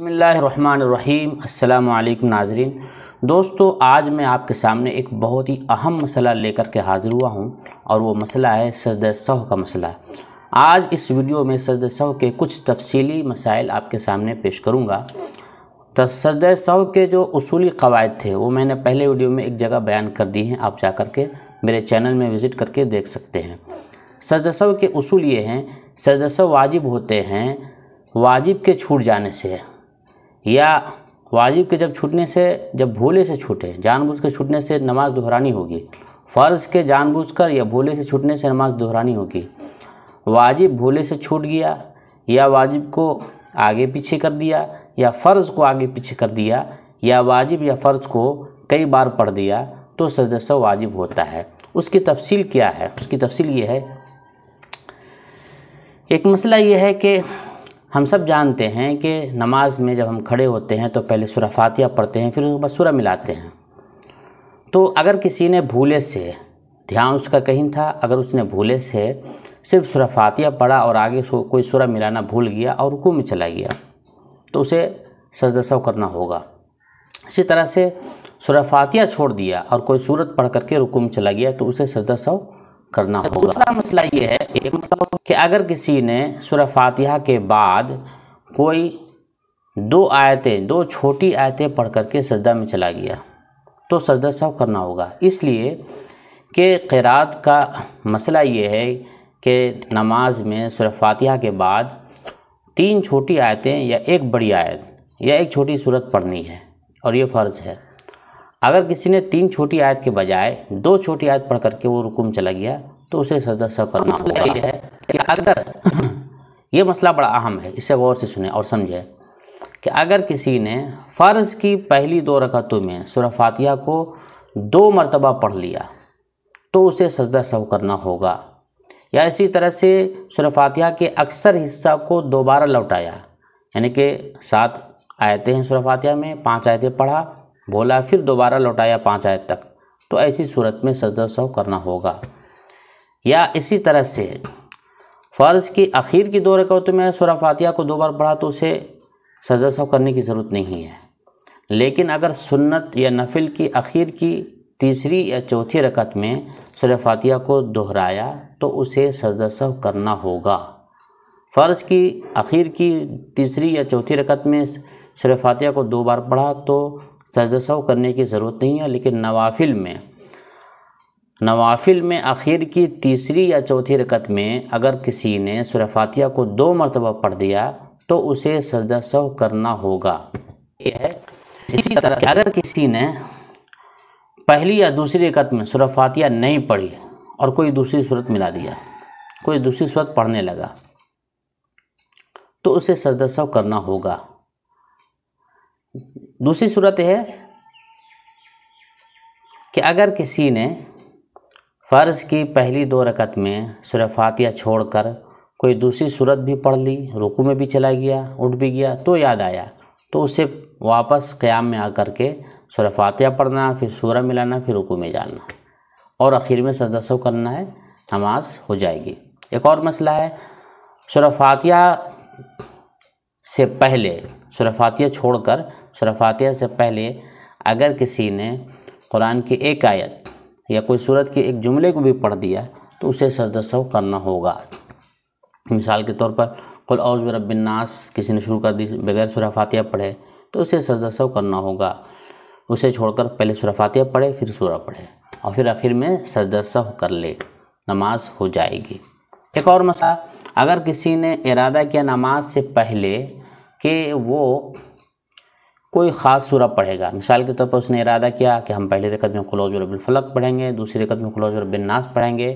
बसमीम् अल्लाम नाजरीन दोस्तों आज मैं आपके सामने एक बहुत ही अहम मसला लेकर के हाज़िर हुआ हूँ और वो मसला है सजद सह का मसला आज इस वीडियो में सजद सह के कुछ तफसीली मसाइल आपके सामने पेश करूँगा तो सजद सह के जो असूली कवायद थे वो मैंने पहले वीडियो में एक जगह बयान कर दी हैं आप जा कर के मेरे चैनल में विज़िट करके देख सकते हैं सजद सह के असूल ये हैं सजद वाजिब होते हैं वाजिब के छूट जाने से है या वाजिब के जब छूटने से जब भोले से छूटे जानबूझ के छूटने से नमाज दोहरानी होगी फ़र्ज़ के जानबूझकर या भोले से छूटने से नमाज दोहरानी होगी वाजिब भोले से छूट गया या वाजिब को आगे पीछे कर दिया या फ़र्ज़ को आगे पीछे कर दिया या वाजिब या फ़र्ज़ को कई बार पढ़ दिया तो सदस्य वाजिब होता है उसकी तफसील क्या है उसकी तफसील ये है एक मसला ये है कि हम सब जानते हैं कि नमाज में जब हम खड़े होते हैं तो पहले सुरह फातिया पढ़ते हैं फिर उसके बाद सुरह मिलाते हैं तो अगर किसी ने भूले से ध्यान उसका कहीं था अगर उसने भूले से सिर्फ सुरह फातिया पढ़ा और आगे कोई सुरह मिलाना भूल गया और रुकू में चला गया तो उसे सजदसव करना होगा इसी तरह से सुरह फातिया छोड़ दिया और कोई सूरत पढ़ करके रुकू में चला गया तो उसे सजदसव करना तो होगा दूसरा मसला ये है एक मसला कि अगर किसी ने सूर्य फातिहा के बाद कोई दो आयतें दो छोटी आयतें पढ़ करके सजदा में चला गया तो सजदा सब करना होगा इसलिए कि क़रात का मसला ये है कि नमाज में सूर्य फातिहा के बाद तीन छोटी आयतें या एक बड़ी आयत या एक छोटी सूरत पढ़नी है और ये फ़र्ज़ है अगर किसी ने तीन छोटी आयत के बजाय दो छोटी आयत पढ़ करके वो रुकुम चला गया तो उसे सदस्य करना होगा है कि अगर ये मसला बड़ा अहम है इसे गौर से सुने और समझे कि अगर किसी ने फ़र्ज़ की पहली दो रकतों में सुरह को दो मरतबा पढ़ लिया तो उसे सजदा सब करना होगा या इसी तरह से सुरह के अक्सर हिस्सा को दोबारा लौटाया यानी कि सात आयतें हैं सुरह में पांच आयतें पढ़ा बोला फिर दोबारा लौटाया पांच आयत तक तो ऐसी सूरत में सजदा सब करना होगा या इसी तरह से फ़र्ज़ की आखिर की दो रकौत में सूरह फातिहा को दो बार पढ़ा तो उसे सजा सब करने की ज़रूरत नहीं है लेकिन अगर सुन्नत या नफिल की आखिर की तीसरी या चौथी रकत में सूर्य फातिहा को दोहराया तो उसे सजदा सब करना होगा फ़र्ज की आखिर की तीसरी या चौथी रकत में सूर्य फातिहा को दो बार पढ़ा तो सजदा सब करने की ज़रूरत नहीं है लेकिन नवाफिल में नवाफिल में आखिर की तीसरी या चौथी रकत में अगर किसी ने सुरफातिया को दो मरतबा पढ़ दिया तो उसे सजदा सव करना होगा यह इसी तरह अगर किसी ने पहली या दूसरी रकत में सुरफातिया नहीं पढ़ी और कोई दूसरी सूरत मिला दिया कोई दूसरी सूरत पढ़ने लगा तो उसे सजदा सव करना होगा दूसरी सूरत है कि अगर किसी ने फ़र्ज की पहली दो रकत में सूर्य फातिया छोड़कर कोई दूसरी सूरत भी पढ़ ली रुकू में भी चला गया उठ भी गया तो याद आया तो उसे वापस क़्याम में आकर के सूर्य फातिया पढ़ना फिर सूरह मिलाना फिर रुकू में जाना और आखिर में सदस्व करना है नमाज हो जाएगी एक और मसला है सूर्य फातिया से पहले सूर्य फातिया छोड़कर सूर्य फातिया से पहले अगर किसी ने कुरान की एक आयत या कोई सूरत के एक जुमले को भी पढ़ दिया तो उसे सजदा करना होगा मिसाल के तौर पर कुल औज रबिन्नास किसी ने शुरू कर दी बगैर सुरह फातिया पढ़े तो उसे सजदा करना होगा उसे छोड़कर पहले सुरह फातिया पढ़े फिर सूरह पढ़े और फिर आखिर में सजदा कर ले नमाज हो जाएगी एक और मसला अगर किसी ने इरादा किया नमाज से पहले कि वो कोई ख़ास सूरह पढ़ेगा मिसाल के तौर पर उसने इरादा किया कि हम पहले रकत में खलोज बिलफलक पढ़ेंगे दूसरी रकत में खलोज बिन्नास पढ़ेंगे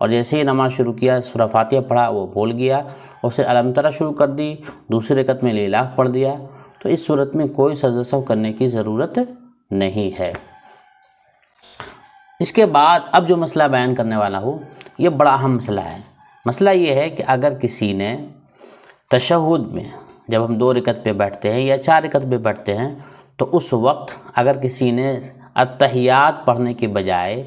और जैसे ही नमाज शुरू किया सूरह फातिया पढ़ा वो भूल गया उसे अलमतरा शुरू कर दी दूसरी रकत में लीलाख पढ़ दिया तो इस सूरत में कोई सजसव करने की ज़रूरत नहीं है इसके बाद अब जो मसला बयान करने वाला हूँ ये बड़ा अहम मसला है मसला ये है कि अगर किसी ने तशहद में जब हम दो रिकत पे बैठते हैं या चार रिकत पे बैठते हैं तो उस वक्त अगर किसी ने अतहियात पढ़ने के बजाय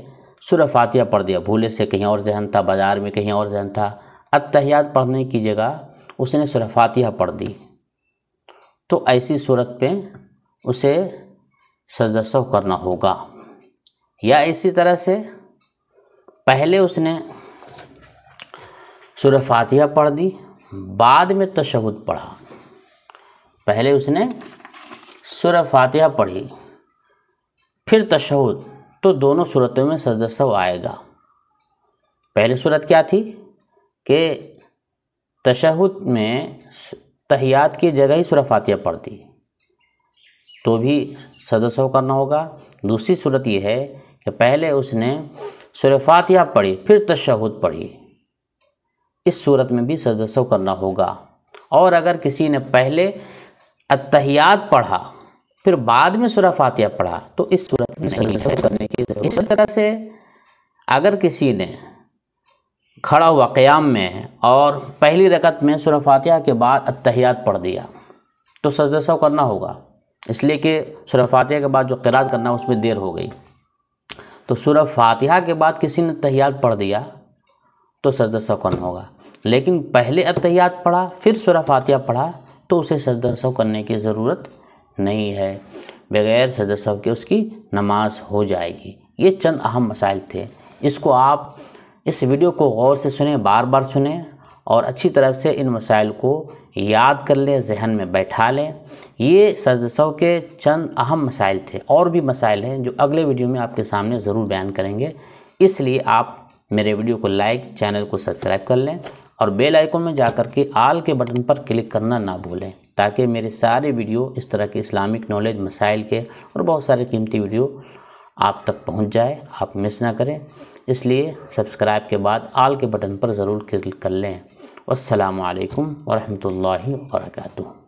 सुरफातिया पढ़ दिया भूले से कहीं और जहन था बाज़ार में कहीं और जहन था अतहियात पढ़ने की जगह उसने सुरफातिया पढ़ दी तो ऐसी सूरत पे उसे सजदसव करना होगा या इसी तरह से पहले उसने सुरफातिया पढ़ दी बाद में तशहद पढ़ा पहले उसने सुर फातिहा पढ़ी फिर तशहद तो दोनों सूरतों में सजदा आएगा पहले सूरत क्या थी कि तशहद में तहियात की जगह ही सुर फातिहा पढ़ती तो भी सदस्व करना होगा दूसरी सूरत यह है कि पहले उसने सुर फातिहा पढ़ी फिर तशहद पढ़ी इस सूरत में भी सदस्व करना होगा और अगर किसी ने पहले अतहियात पढ़ा फिर बाद में सुरा फातिहा पढ़ा तो इस सूरत में नहीं करने की जरूरत तरह से अगर किसी ने खड़ा हुआ क़याम में और पहली रकत में सुरह फातिहा के बाद अतहियात पढ़ दिया तो सजदा करना होगा इसलिए कि सुरह फातिहा के बाद जो किरात करना उसमें देर हो गई तो सुरह फातिहा के बाद किसी ने तहियात पढ़ दिया तो सजदा करना होगा लेकिन पहले अतहियात पढ़ा फिर सुरह फातिहा पढ़ा तो उसे सजदा करने की ज़रूरत नहीं है बगैर सजदा के उसकी नमाज हो जाएगी ये चंद अहम मसाइल थे इसको आप इस वीडियो को गौर से सुने बार बार सुने और अच्छी तरह से इन मसाइल को याद कर लें जहन में बैठा लें ये सदस्यों के चंद अहम मसाइल थे और भी मसाइल हैं जो अगले वीडियो में आपके सामने ज़रूर बयान करेंगे इसलिए आप मेरे वीडियो को लाइक चैनल को सब्सक्राइब कर लें और बेल आइकन में जाकर के आल के बटन पर क्लिक करना ना भूलें ताकि मेरे सारे वीडियो इस तरह के इस्लामिक नॉलेज मसाइल के और बहुत सारे कीमती वीडियो आप तक पहुंच जाए आप मिस ना करें इसलिए सब्सक्राइब के बाद आल के बटन पर ज़रूर क्लिक कर लें असलकम वरहमल वर्का